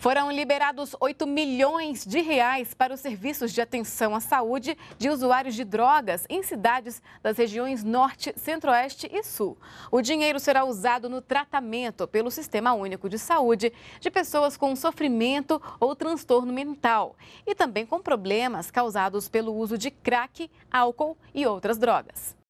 Foram liberados 8 milhões de reais para os serviços de atenção à saúde de usuários de drogas em cidades das regiões Norte, Centro-Oeste e Sul. O dinheiro será usado no tratamento pelo Sistema Único de Saúde de pessoas com sofrimento ou transtorno mental e também com problemas causados pelo uso de crack, álcool e outras drogas.